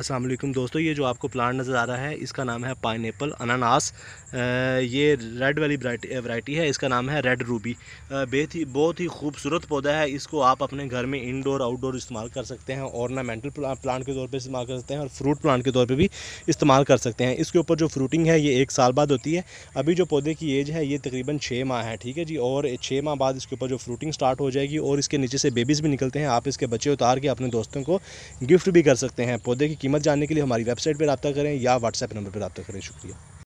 असलम दोस्तों ये जो आपको प्लांट नज़र आ रहा है इसका नाम है पाइन अनानास ये रेड वाली वैरायटी है इसका नाम है रेड रूबी बेहद ही बहुत ही खूबसूरत पौधा है इसको आप अपने घर में इंडोर आउटडोर इस्तेमाल कर सकते हैं ऑर्नामेंटल प्लांट के तौर पर इस्तेमाल कर सकते हैं और फ्रूट प्लांट के तौर पर भी इस्तेमाल कर सकते हैं इसके ऊपर जो फ्रूटिंग है ये एक साल बाद होती है अभी जो पौधे की एज है ये तकरीबन छः माह है ठीक है जी और छः माह बाद इसके ऊपर जो फ्रूटिंग स्टार्ट हो जाएगी और इसके नीचे से बेबीज़ भी निकलते हैं आप इसके बच्चे उतार के अपने दोस्तों को गिफ्ट भी कर सकते हैं पौधे की कीमत जानने के लिए हमारी वेबसाइट पर रबता करें या व्हाट्सएप नंबर पर रबता करें शुक्रिया